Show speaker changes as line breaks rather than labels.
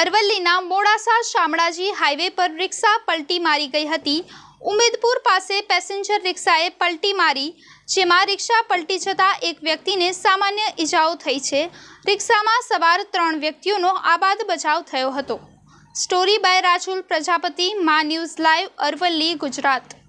અરવલ્લીના મોડાસા શામળાજી હાઈવે પર રિક્ષા પલટી મારી ગઈ હતી ઉમેદપુર પાસે પેસેન્જર રિક્ષાએ પલટી મારી જેમાં રિક્ષા પલટી જતાં એક વ્યક્તિને સામાન્ય ઇજાઓ થઈ છે રિક્ષામાં સવાર ત્રણ વ્યક્તિઓનો આબાદ બચાવ થયો હતો સ્ટોરી બાય રાજુલ પ્રજાપતિ મા ન્યૂઝ લાઈવ અરવલ્લી ગુજરાત